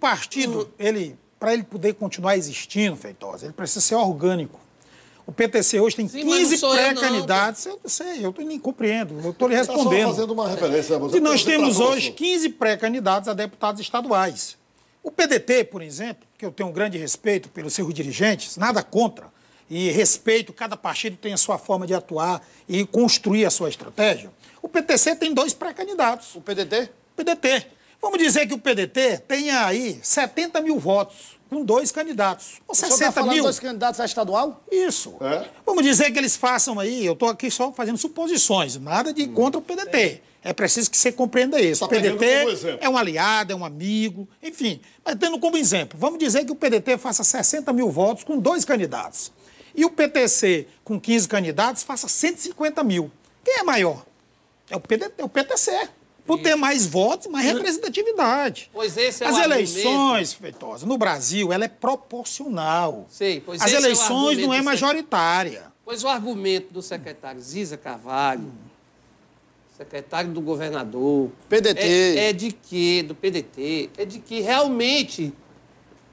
partido, ele, para ele poder continuar existindo, Feitosa, ele precisa ser orgânico. O PTC hoje tem Sim, 15 pré-candidatos. Eu, não sei, eu nem compreendo, eu estou lhe respondendo. Tá fazendo uma referência. Você e nós temos hoje 15 pré-candidatos a deputados estaduais. O PDT, por exemplo, que eu tenho um grande respeito pelos seus dirigentes, nada contra, e respeito, cada partido tem a sua forma de atuar e construir a sua estratégia. O PTC tem dois pré-candidatos. O PDT? O PDT. Vamos dizer que o PDT tenha aí 70 mil votos com dois candidatos. Ou 60 tá mil. dois candidatos a estadual? Isso. É? Vamos dizer que eles façam aí, eu estou aqui só fazendo suposições, nada de hum. contra o PDT. É. Hum. é. preciso que você compreenda isso. Tá o PDT é um aliado, é um amigo, enfim. Mas tendo como exemplo, vamos dizer que o PDT faça 60 mil votos com dois candidatos. E o PTC, com 15 candidatos, faça 150 mil. Quem é maior? É o, PDT, é o PTC por ter mais votos, mais representatividade. Pois esse é As o eleições, Feitosa, no Brasil, ela é proporcional. Sei, pois As é eleições é não é majoritária. Pois o argumento do secretário Ziza Carvalho, secretário do governador... PDT. É, é de que, do PDT, é de que realmente,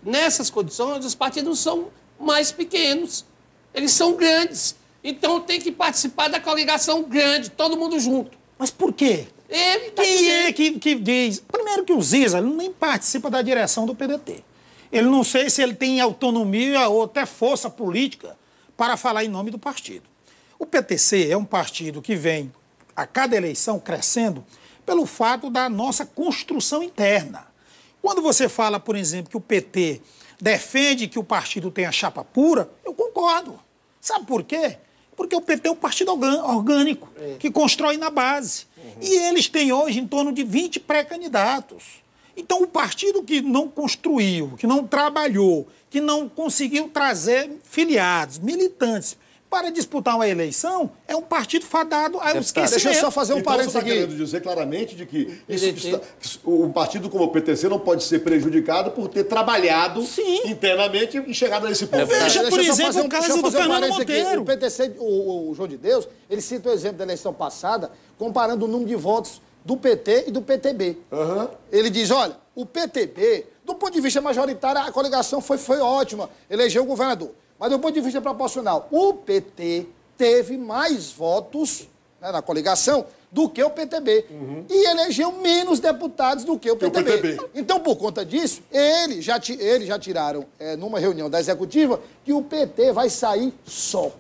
nessas condições, os partidos não são mais pequenos, eles são grandes. Então tem que participar da coligação grande, todo mundo junto. Mas por quê? Ele é, tá que, é? que, que diz. Primeiro que o Ziza nem participa da direção do PDT. Ele não sei se ele tem autonomia ou até força política para falar em nome do partido. O PTC é um partido que vem a cada eleição crescendo pelo fato da nossa construção interna. Quando você fala, por exemplo, que o PT defende que o partido tenha chapa pura, eu concordo. Sabe por quê? Porque o PT é um partido orgânico, é. que constrói na base. Uhum. E eles têm hoje em torno de 20 pré-candidatos. Então, o partido que não construiu, que não trabalhou, que não conseguiu trazer filiados, militantes para disputar uma eleição, é um partido fadado a um esquecimento. Deixa eu só fazer um então, tá parênteses você aqui. querendo dizer claramente de que isso está, o partido como o PTC não pode ser prejudicado por ter trabalhado Sim. internamente e chegado a esse ponto. Veja, por exemplo, um, o caso do Fernando um Monteiro. O PTC, o, o João de Deus, ele cita o exemplo da eleição passada, comparando o número de votos do PT e do PTB. Uhum. Ele diz, olha, o PTB, do ponto de vista majoritário, a coligação foi, foi ótima, elegeu o governador. Mas do ponto de vista proporcional, o PT teve mais votos né, na coligação do que o PTB. Uhum. E elegeu menos deputados do que o PTB. o PTB. Então, por conta disso, eles já, ele já tiraram é, numa reunião da executiva que o PT vai sair só.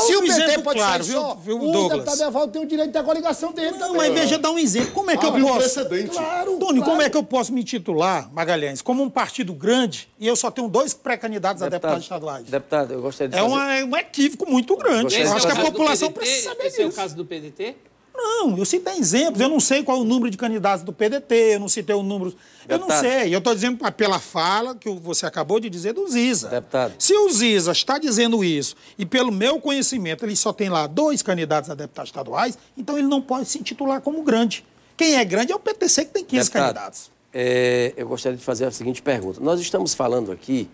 Se um o PT pode claro, sair só, viu, o Douglas. deputado Evaldo tem o direito da coligação dele não, também. Mas veja, dá um exemplo. Como é que ah, eu posso... Claro, Tony, claro. como é que eu posso me titular, Magalhães, como um partido grande e eu só tenho dois pré-candidatos a deputado estaduais? Deputado, eu gostaria de É fazer... um, é um equívoco muito grande. Acho que a população precisa saber disso. Esse é o caso do PDT? Não, eu citei exemplos. Eu não sei qual é o número de candidatos do PDT, eu não citei o número. Deputado. Eu não sei. Eu estou dizendo pela fala que você acabou de dizer do Ziza. Deputado. Se o Ziza está dizendo isso e, pelo meu conhecimento, ele só tem lá dois candidatos a deputados estaduais, então ele não pode se intitular como grande. Quem é grande é o PTC que tem 15 deputado, candidatos. É, eu gostaria de fazer a seguinte pergunta. Nós estamos falando aqui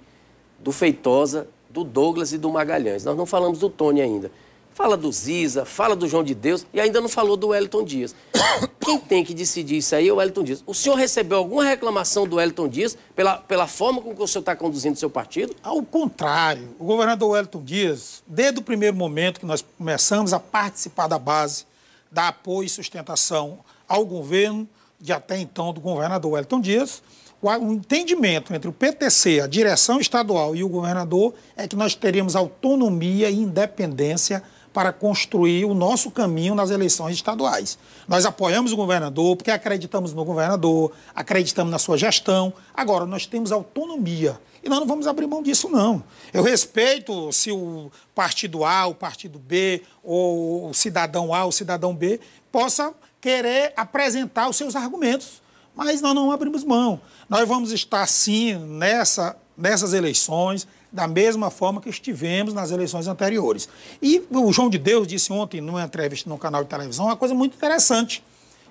do Feitosa, do Douglas e do Magalhães. Nós não falamos do Tony ainda. Fala do Ziza, fala do João de Deus e ainda não falou do Wellington Dias. Quem tem que decidir isso aí é o Wellington Dias. O senhor recebeu alguma reclamação do Wellington Dias pela, pela forma com que o senhor está conduzindo seu partido? Ao contrário. O governador Wellington Dias, desde o primeiro momento que nós começamos a participar da base, dar apoio e sustentação ao governo, de até então do governador Wellington Dias, o entendimento entre o PTC, a direção estadual e o governador é que nós teríamos autonomia e independência para construir o nosso caminho nas eleições estaduais. Nós apoiamos o governador porque acreditamos no governador, acreditamos na sua gestão. Agora, nós temos autonomia e nós não vamos abrir mão disso, não. Eu respeito se o partido A, o partido B, ou o cidadão A, o cidadão B, possa querer apresentar os seus argumentos, mas nós não abrimos mão. Nós vamos estar, sim, nessa, nessas eleições, da mesma forma que estivemos nas eleições anteriores. E o João de Deus disse ontem, numa entrevista no canal de televisão, uma coisa muito interessante.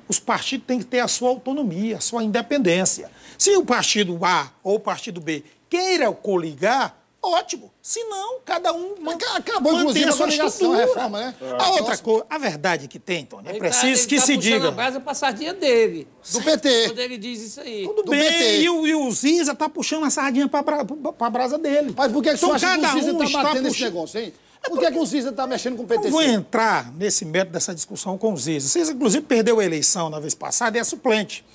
Os partidos têm que ter a sua autonomia, a sua independência. Se o partido A ou o partido B queira coligar, Ótimo. Se não, cada um acabou inclusive a sua ligação, a reforma, né? É. A outra coisa, a verdade que tem, Tony, é tá- preciso tá, que tá se diga. A base para a sardinha dele. Do PT. Quando ele diz isso aí. Tudo do bem, PT. E, o, e o Ziza tá puxando a sardinha para a brasa dele. Mas por que, que então, você acha cada que o Ziza um tá está batendo puxando... esse negócio, hein? É Por que, que o Ziza está mexendo com o PT? Eu vou entrar nesse método dessa discussão com o Ziza. O Ziza, inclusive, perdeu a eleição na vez passada e é suplente.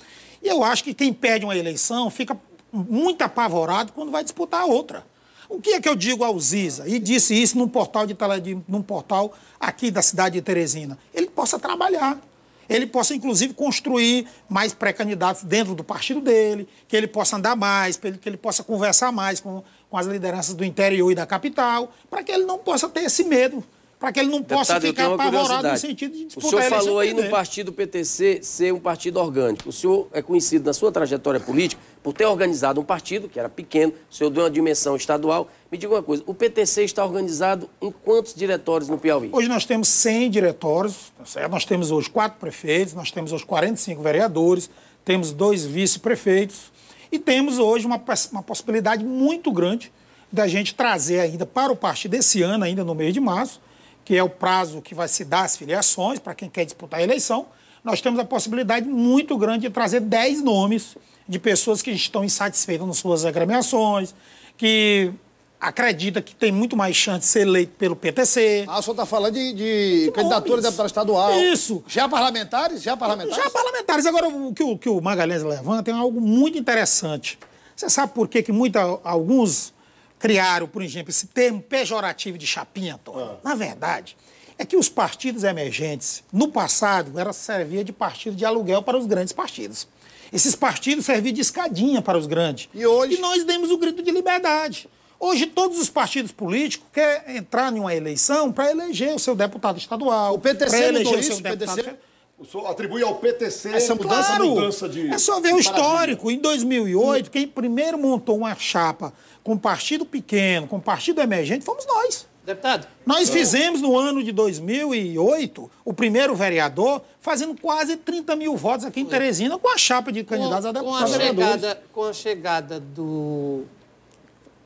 E eu acho que quem perde uma eleição fica muito apavorado quando vai disputar a outra. O que é que eu digo ao Ziza? E disse isso num portal, de, num portal aqui da cidade de Teresina. Ele possa trabalhar ele possa, inclusive, construir mais pré-candidatos dentro do partido dele, que ele possa andar mais, que ele possa conversar mais com, com as lideranças do interior e da capital, para que ele não possa ter esse medo para que ele não possa Deputado, ficar apavorado no sentido de disputar O senhor falou aí no partido PTC ser um partido orgânico. O senhor é conhecido na sua trajetória política por ter organizado um partido que era pequeno, o senhor deu uma dimensão estadual. Me diga uma coisa, o PTC está organizado em quantos diretórios no Piauí? Hoje nós temos 100 diretórios, tá nós temos hoje quatro prefeitos, nós temos hoje 45 vereadores, temos dois vice-prefeitos e temos hoje uma, uma possibilidade muito grande da gente trazer ainda para o partido esse ano, ainda no mês de março, que é o prazo que vai se dar as filiações para quem quer disputar a eleição, nós temos a possibilidade muito grande de trazer 10 nomes de pessoas que estão insatisfeitas nas suas agremiações, que acredita que tem muito mais chance de ser eleito pelo PTC. Ah, o senhor está falando de, de, candidatura de deputado estadual. Isso. Já parlamentares? Já parlamentares? Já parlamentares. Agora, o que o, que o Magalhães levanta é algo muito interessante. Você sabe por que, que muita, alguns criaram, por exemplo, esse termo pejorativo de chapinha, Antônio. Ah. Na verdade, é que os partidos emergentes, no passado, era, servia de partido de aluguel para os grandes partidos. Esses partidos serviam de escadinha para os grandes. E hoje? E nós demos o grito de liberdade. Hoje, todos os partidos políticos querem entrar em uma eleição para eleger o seu deputado estadual. O PTC eleger o seu isso, deputado... PTC... O senhor atribui ao PTC essa mudança, claro, é mudança de. É só ver o histórico. Em 2008, quem primeiro montou uma chapa com partido pequeno, com partido emergente, fomos nós. Deputado. Nós então- fizemos no ano de 2008 o primeiro vereador fazendo quase 30 mil votos aqui em Teresina com a chapa de candidatos com, a deputados. Com a, chegada, com a chegada do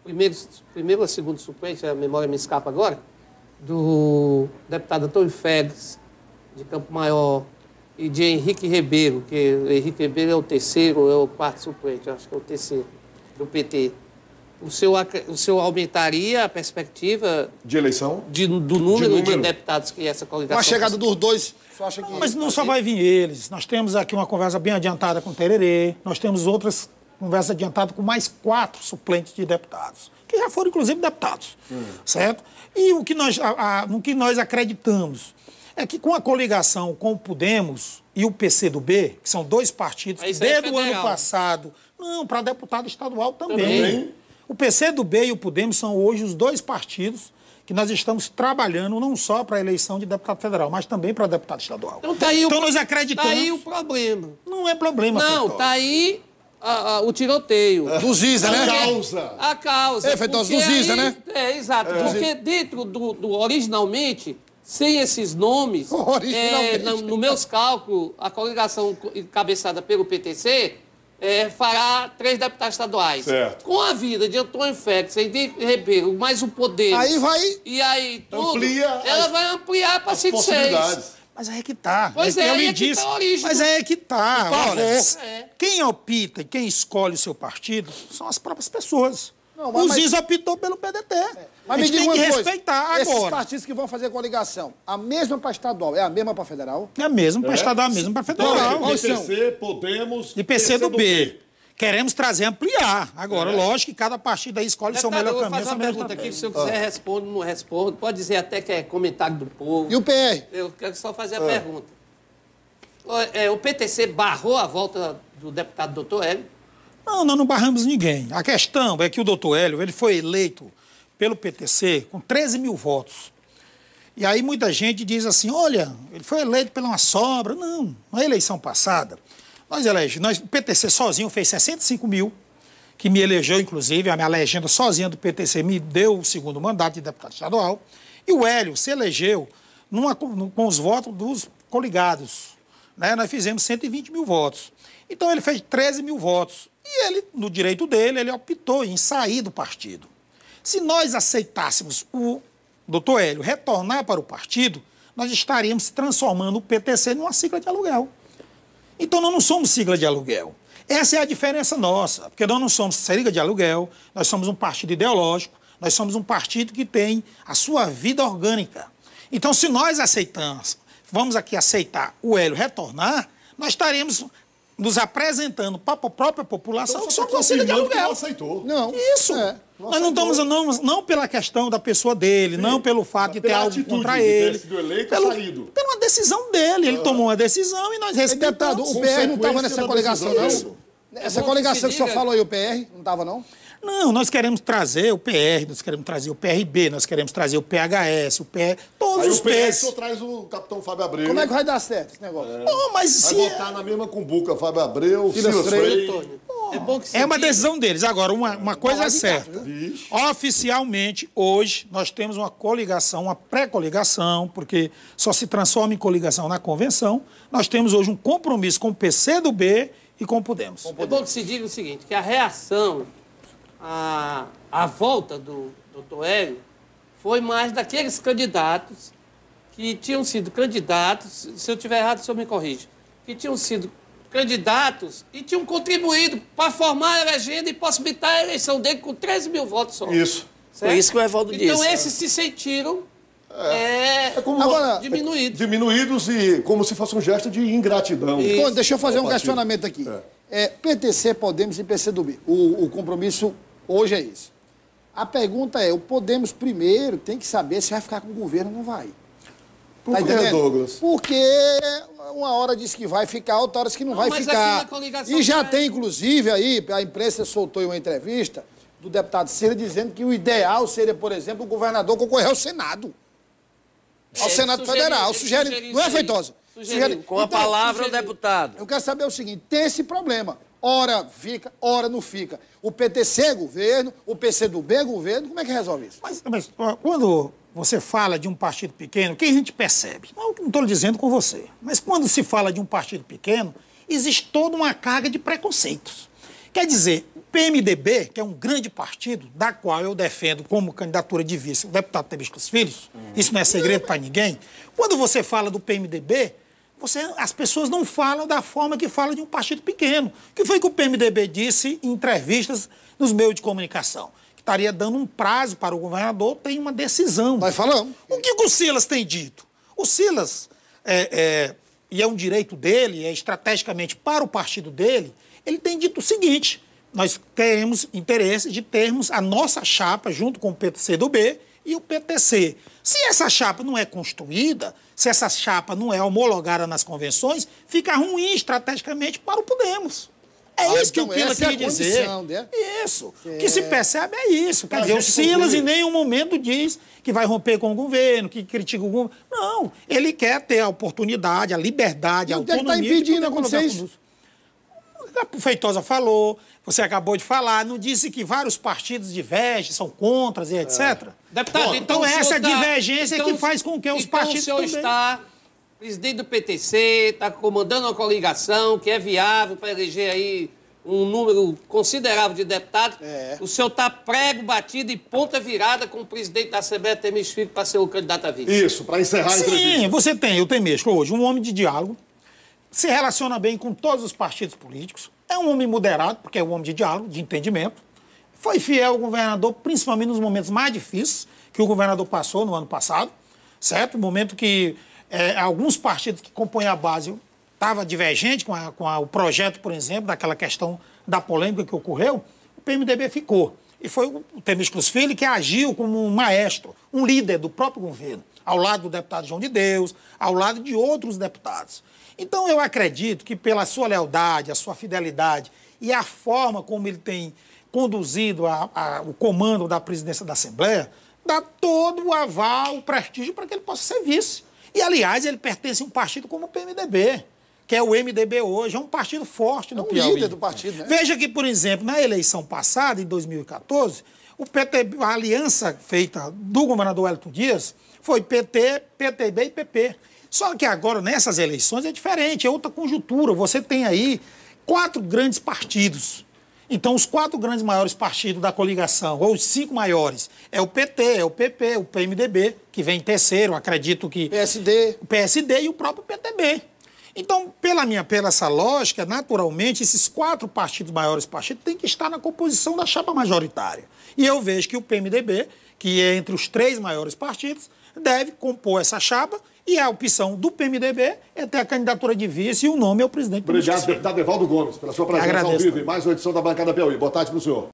primeiro, primeiro ou segundo suplente, a memória me escapa agora, do deputado Antônio Félix, de Campo Maior, e de Henrique Ribeiro, que Henrique Ribeiro é o terceiro, é o quarto suplente, acho que é o terceiro, do PT. O senhor, o senhor aumentaria a perspectiva... De eleição? De, do número de, número. de deputados que essa coligação... Com a chegada dos dois, acha que... Não, mas não tá só vai vir eles. Nós temos aqui uma conversa bem adiantada com o Tererê, nós temos outras conversas adiantadas com mais quatro suplentes de deputados, que já foram, inclusive, deputados, hum. certo? E o que nós, a, a, no que nós acreditamos é que com a coligação com o Podemos e o PCdoB, que são dois partidos que é desde é o ano passado. Não, para deputado estadual também. também. O PCdoB e o Podemos são hoje os dois partidos que nós estamos trabalhando não só para a eleição de deputado federal, mas também para deputado estadual. Então, tá então o, nós acreditamos. Está aí o problema. Não é problema, Não, está aí a, a, o tiroteio. É. Do Ziza, né? A causa. A causa. É, feitosa do Ziza, aí, né? É, exato. É. Porque dentro do, do originalmente, sem esses nomes, é, no, no meus cálculos, a coligação encabeçada pelo PTC é, fará três deputados estaduais. Certo. Com a vida de Antônio Félix e de Ribeiro, mais o poder. Aí vai. E aí tudo. Amplia ela as, vai ampliar para 56. Mas aí é que tá. Pois é, é, tá aí é que tá Mas aí é que tá. Olha, é. Quem opta e quem escolhe o seu partido são as próprias pessoas. Não, mas, o Ziz optou pelo PDT. É. Mas a gente tem que respeitar esses agora. Esses partidos que vão fazer coligação, a mesma para estadual, é a mesma para federal? É a mesma para é. estadual, é a mesma para federal. Não, é? IPC, Podemos... IPC do, do B. B. Queremos trazer, ampliar. Agora, é. lógico que cada partido aí escolhe o seu melhor caminho. Eu vou fazer uma pergunta aqui, se eu quiser ah. respondo, não respondo. Pode dizer até que é comentário do povo. E o PR? Eu quero só fazer a ah. pergunta. É, o PTC barrou a volta do deputado doutor Hélio? Não, nós não barramos ninguém. A questão é que o doutor Hélio ele foi eleito pelo PTC com 13 mil votos. E aí muita gente diz assim: olha, ele foi eleito pela uma sobra. Não, na eleição passada, nós elege, nós, o PTC sozinho fez 65 mil, que me elegeu, inclusive, a minha legenda sozinha do PTC me deu o segundo mandato de deputado estadual. E o Hélio se elegeu numa, com os votos dos coligados, né, nós fizemos 120 mil votos. Então ele fez 13 mil votos. E ele, no direito dele, ele optou em sair do partido. Se nós aceitássemos o doutor Hélio retornar para o partido, nós estaríamos transformando o PTC numa sigla de aluguel. Então nós não somos sigla de aluguel. Essa é a diferença nossa, porque nós não somos sigla de aluguel, nós somos um partido ideológico, nós somos um partido que tem a sua vida orgânica. Então, se nós aceitamos, vamos aqui aceitar o Hélio retornar, nós estaremos nos apresentando para a própria população então, que somos auxílio de aluguel. Não aceitou. Não. Isso. É, não nós não estamos, não, não pela questão da pessoa dele, Sim. não pelo fato de ter algo contra ele. Eleito, pelo, saído. pela uma decisão dele. Ele ah. tomou uma decisão e nós respeitamos. Deputado, o PR não estava nessa coligação, não? Essa coligação que o senhor falou aí, o PR, não estava, não? Não, nós queremos trazer o PR, nós queremos trazer o PRB, nós queremos trazer o PHS, o PR, todos Aí os o PS. O traz o capitão Fábio Abreu. Como é que vai dar certo esse negócio? É. Oh, mas vai botar na mesma cumbuca Fábio Abreu, Silas Freire. Oh. É, bom que é uma decisão deles. Agora, uma, uma coisa é certa. É Oficialmente, hoje, nós temos uma coligação, uma pré-coligação, porque só se transforma em coligação na convenção. Nós temos hoje um compromisso com o PC do B e com o Podemos. É bom que se diga o seguinte, que a reação a, a volta do doutor Hélio foi mais daqueles candidatos que tinham sido candidatos, se eu tiver errado, o senhor me corrige, que tinham sido candidatos e tinham contribuído para formar a legenda e possibilitar a eleição dele com 13 mil votos só. Isso. Certo? Foi isso que o Evaldo então, disse. Então esses se sentiram é, é, é como Agora, é diminuídos. Diminuídos e como se fosse um gesto de ingratidão. Bom, deixa eu fazer um partido. questionamento aqui. É. É, PTC, Podemos e PCdoB. O, o compromisso Hoje é isso. A pergunta é: o Podemos primeiro tem que saber se vai ficar com o governo ou não vai. Por tá que, Douglas? Porque uma hora diz que vai ficar, outra hora diz que não, não vai ficar. E já é. tem, inclusive, aí, a imprensa soltou uma entrevista do deputado Ciro dizendo que o ideal seria, por exemplo, o governador concorrer ao Senado. É, ao Senado sugeriu, Federal. Sugere, não é feitosa? Sugeriu. Com então, a palavra, sugeriu. o deputado. Eu quero saber o seguinte: tem esse problema. Ora fica, ora não fica. O PTC é governo, o PCdoB é governo, como é que resolve isso? Mas, mas quando você fala de um partido pequeno, o que a gente percebe? Não estou dizendo com você, mas quando se fala de um partido pequeno, existe toda uma carga de preconceitos. Quer dizer, o PMDB, que é um grande partido, da qual eu defendo como candidatura de vice o deputado Tebiscos Filhos, hum. isso não é segredo para ninguém, quando você fala do PMDB, você, as pessoas não falam da forma que fala de um partido pequeno. que foi que o PMDB disse em entrevistas nos meios de comunicação? Que estaria dando um prazo para o governador ter uma decisão. Nós falamos. O que o Silas tem dito? O Silas, é, é, e é um direito dele, é estrategicamente para o partido dele, ele tem dito o seguinte: nós teremos interesse de termos a nossa chapa, junto com o B e o PTC Se essa chapa não é construída, se essa chapa não é homologada nas convenções, fica ruim estrategicamente para o Podemos. É ah, isso então que o Silas quer é dizer. né? Isso. O é. que se percebe é isso. Quer dizer, o Silas em nenhum momento diz que vai romper com o governo, que critica o governo. Não. Ele quer ter a oportunidade, a liberdade, e a então tá autonomia. Ele está impedindo acontecer isso a Feitosa falou, você acabou de falar, não disse que vários partidos divergem, são contras e etc. É. Deputado, Bom, então, então essa tá- divergência é então, que faz com que os então partidos. O senhor também... está presidente do PTC, está comandando uma coligação que é viável para eleger aí um número considerável de deputados. É. O senhor está prego, batido e ponta virada com o presidente da Assembleia Temis para ser o candidato a vice. Isso, para encerrar Sim, a entrevista. Sim, você tem o Temesco hoje, um homem de diálogo, se relaciona bem com todos os partidos políticos, é um homem moderado, porque é um homem de diálogo, de entendimento, foi fiel ao governador, principalmente nos momentos mais difíceis que o governador passou no ano passado, certo? Momento que é, alguns partidos que compõem a base estava divergente com, a, com a, o projeto, por exemplo, daquela questão da polêmica que ocorreu, o PMDB ficou. E foi o Temísculos Filho que agiu como um maestro, um líder do próprio governo ao lado do deputado João de Deus, ao lado de outros deputados. Então, eu acredito que pela sua lealdade, a sua fidelidade e a forma como ele tem conduzido a, a, o comando da presidência da Assembleia, dá todo o aval, o prestígio para que ele possa ser vice. E, aliás, ele pertence a um partido como o PMDB, que é o MDB hoje, é um partido forte no é um Piauí. líder do partido, né? Veja que, por exemplo, na eleição passada, em 2014, o PT, a aliança feita do governador Wellington Dias foi PT, PTB e PP. Só que agora, nessas eleições, é diferente, é outra conjuntura. Você tem aí quatro grandes partidos. Então, os quatro grandes maiores partidos da coligação, ou os cinco maiores, é o PT, é o PP, o PMDB, que vem em terceiro, acredito que. PSD. O PSD e o próprio PTB. Então, pela minha, pela essa lógica, naturalmente, esses quatro partidos maiores partidos têm que estar na composição da chapa majoritária. E eu vejo que o PMDB, que é entre os três maiores partidos, deve compor essa chapa e a opção do PMDB é ter a candidatura de vice e o nome é o presidente Obrigado, deputado Evaldo Gomes, pela sua presença Agradeço, ao vivo em mais uma edição da Bancada Piauí. Boa tarde para o senhor.